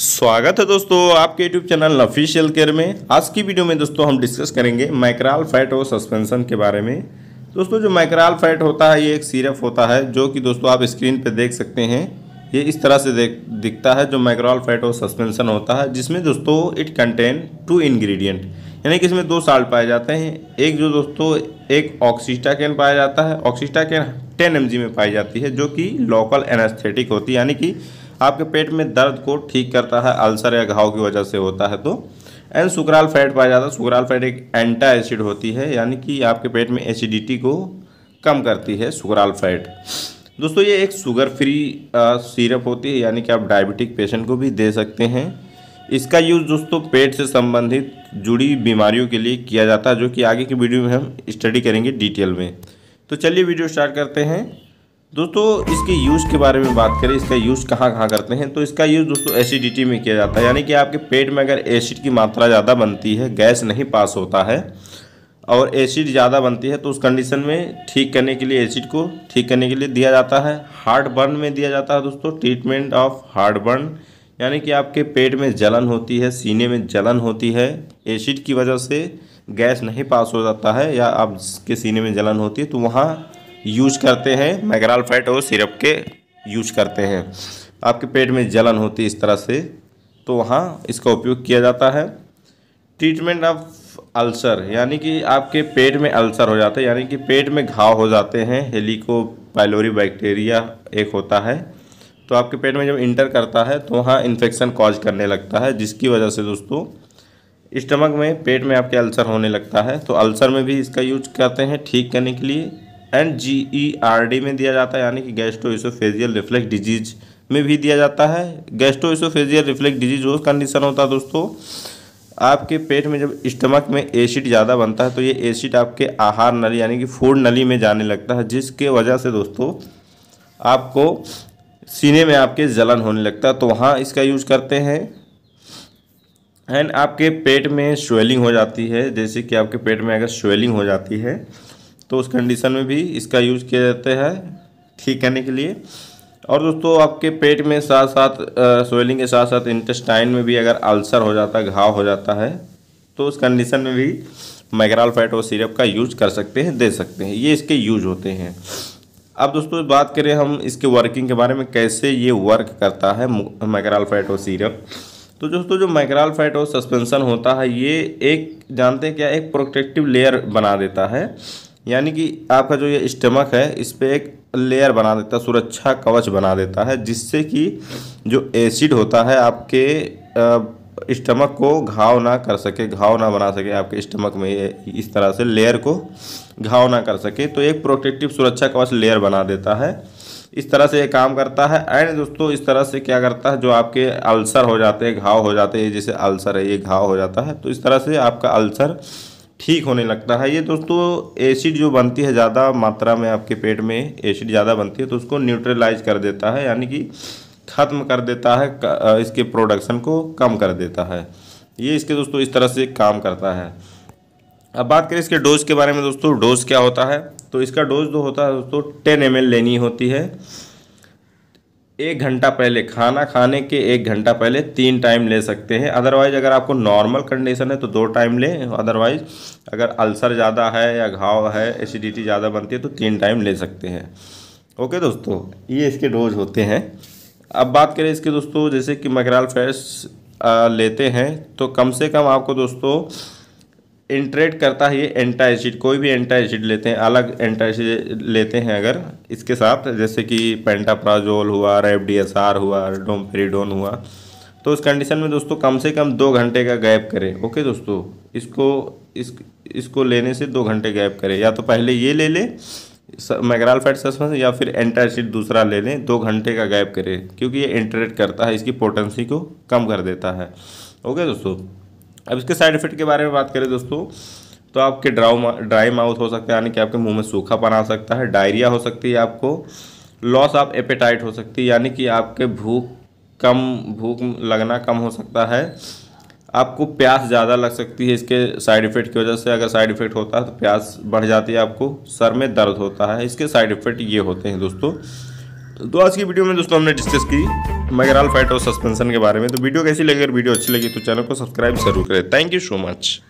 स्वागत है दोस्तों आपके यूट्यूब चैनल ऑफिशियल केयर में आज की वीडियो में दोस्तों हम डिस्कस करेंगे माइक्राल फैट और सस्पेंशन के बारे में दोस्तों जो माइक्राल फैट होता है ये एक सिरप होता है जो कि दोस्तों आप स्क्रीन पर देख सकते हैं ये इस तरह से देख दिखता है जो माइक्राल फैट और सस्पेंशन होता है जिसमें दोस्तों इट कंटेन टू इन्ग्रीडियंट यानी कि इसमें दो साल्ट पाए जाते हैं एक जो दोस्तों एक कैन पाया जाता है कैन टेन एम में पाई जाती है जो कि लोकल एनास्थेटिक होती है यानी कि आपके पेट में दर्द को ठीक करता है अल्सर या घाव की वजह से होता है तो एंड सुकराल फैट पाया जाता है सुकराल फैट एक एंटा एसिड होती है यानी कि आपके पेट में एसिडिटी को कम करती है सुकराल फैट दोस्तों ये एक शुगर फ्री सीरप होती है यानी कि आप डायबिटिक पेशेंट को भी दे सकते हैं इसका यूज़ दोस्तों पेट से संबंधित जुड़ी बीमारियों के लिए किया जाता है जो कि आगे की वीडियो में हम स्टडी करेंगे डिटेल में तो चलिए वीडियो स्टार्ट करते हैं दोस्तों इसके यूज़ के बारे में बात करें इसका यूज़ कहाँ कहाँ करते हैं तो इसका यूज़ दोस्तों एसिडिटी में किया जाता है यानी कि आपके पेट में अगर एसिड की मात्रा ज़्यादा बनती है गैस नहीं पास होता है और एसिड ज़्यादा बनती है तो उस कंडीशन में ठीक करने के लिए एसिड को ठीक करने के लिए दिया जाता है हार्ट बर्न में दिया जाता है दोस्तों ट्रीटमेंट ऑफ हार्ट बर्न यानी कि आपके पेट में जलन होती है सीने में जलन होती है एसिड की वजह से गैस नहीं पास हो जाता है या आपके सीने में जलन होती है तो वहाँ यूज करते हैं मैगराल फैट और सिरप के यूज करते हैं आपके पेट में जलन होती है इस तरह से तो वहाँ इसका उपयोग किया जाता है ट्रीटमेंट ऑफ अल्सर यानी कि आपके पेट में अल्सर हो जाते हैं यानी कि पेट में घाव हो जाते हैं हेलिको पाइलोरी बैक्टीरिया एक होता है तो आपके पेट में जब इंटर करता है तो वहाँ इन्फेक्शन कॉज करने लगता है जिसकी वजह से दोस्तों स्टमक में पेट में आपके अल्सर होने लगता है तो अल्सर में भी इसका यूज करते हैं ठीक करने के लिए and G E R D में दिया जाता है यानी कि गैस्ट्रोइसोफेजियल रिफ्लेक्स डिजीज में भी दिया जाता है गैस्ट्रोइसोफेजियल रिफ्लेक्स डिजीज वो कंडीशन होता है दोस्तों आपके पेट में जब स्टमक में एसिड ज़्यादा बनता है तो ये एसिड आपके आहार नली यानी कि फूड नली में जाने लगता है जिसके वजह से दोस्तों आपको सीने में आपके जलन होने लगता है तो वहाँ इसका यूज करते हैं एंड आपके पेट में स्वेलिंग हो जाती है जैसे कि आपके पेट में अगर स्वेलिंग हो जाती है तो उस कंडीशन में भी इसका यूज़ किया जाता है ठीक करने के लिए और दोस्तों आपके पेट में साथ साथ स्वेलिंग के साथ साथ इंटेस्टाइन में भी अगर अल्सर हो जाता है घाव हो जाता है तो उस कंडीशन में भी मैगराल फैट और सिरप का यूज कर सकते हैं दे सकते हैं ये इसके यूज होते हैं अब दोस्तों बात करें हम इसके वर्किंग के बारे में कैसे ये वर्क करता है मैगराल फैट और सीरप तो दोस्तों जो मैगराल फैट और सस्पेंसन होता है ये एक जानते हैं क्या एक प्रोटेक्टिव लेयर बना देता है यानी कि आपका जो ये स्टमक है इस पर एक लेयर बना देता है सुरक्षा कवच बना देता है जिससे कि जो एसिड होता है आपके स्टमक को घाव ना कर सके घाव ना बना सके आपके स्टमक में ये इस तरह से लेयर को घाव ना कर सके तो एक प्रोटेक्टिव सुरक्षा कवच लेयर बना देता है इस तरह से ये काम करता है एंड दोस्तों इस तरह से क्या करता है जो आपके अल्सर हो जाते हैं घाव हो जाते हैं जैसे अल्सर है ये घाव हो जाता है तो इस तरह से आपका अल्सर ठीक होने लगता है ये दोस्तों एसिड जो बनती है ज़्यादा मात्रा में आपके पेट में एसिड ज़्यादा बनती है तो उसको न्यूट्रलाइज कर देता है यानी कि ख़त्म कर देता है इसके प्रोडक्शन को कम कर देता है ये इसके दोस्तों इस तरह से काम करता है अब बात करें इसके डोज के बारे में दोस्तों डोज क्या होता है तो इसका डोज जो होता है दोस्तों टेन एम लेनी होती है एक घंटा पहले खाना खाने के एक घंटा पहले तीन टाइम ले सकते हैं अदरवाइज़ अगर आपको नॉर्मल कंडीशन है तो दो टाइम लें अदरवाइज़ अगर अल्सर ज़्यादा है या घाव है एसिडिटी ज़्यादा बनती है तो तीन टाइम ले सकते हैं ओके दोस्तों ये इसके डोज होते हैं अब बात करें इसके दोस्तों जैसे कि मकराल फैस लेते हैं तो कम से कम आपको दोस्तों इंट्रेट करता है ये एंटा एसिड कोई भी एंटा एसिड लेते हैं अलग एंटा एसिड लेते हैं अगर इसके साथ जैसे कि पेंटाप्राजोल हुआ रेबडीएसआर हुआ डोमपेरिडोन हुआ तो उस कंडीशन में दोस्तों कम से कम दो घंटे का गैप करें ओके दोस्तों इसको इस इसको लेने से दो घंटे गैप करें या तो पहले ये ले लें मैगराल फैट सस्पेंस या फिर एसिड दूसरा ले लें दो घंटे का गैप करें क्योंकि ये इंटरेट करता है इसकी पोटेंसी को कम कर देता है ओके दोस्तों अब इसके साइड इफेक्ट के बारे में बात करें दोस्तों तो आपके ड्राउ ड्राई माउथ हो सकता है यानी कि आपके मुंह में सूखापन आ सकता है डायरिया हो सकती है आपको लॉस ऑफ एपेटाइट हो सकती है यानी कि आपके भूख कम भूख लगना कम हो सकता है आपको प्यास ज़्यादा लग सकती है इसके साइड इफ़ेक्ट की वजह से अगर साइड इफ़ेक्ट होता है तो प्यास बढ़ जाती है आपको सर में दर्द होता है इसके साइड इफ़ेक्ट ये होते हैं दोस्तों तो आज की वीडियो में दोस्तों हमने डिस्कस की आल फाइट और सस्पेंशन के बारे में तो वीडियो कैसी लगी अगर वीडियो अच्छी लगी तो चैनल को सब्सक्राइब जरूर करें थैंक यू सो मच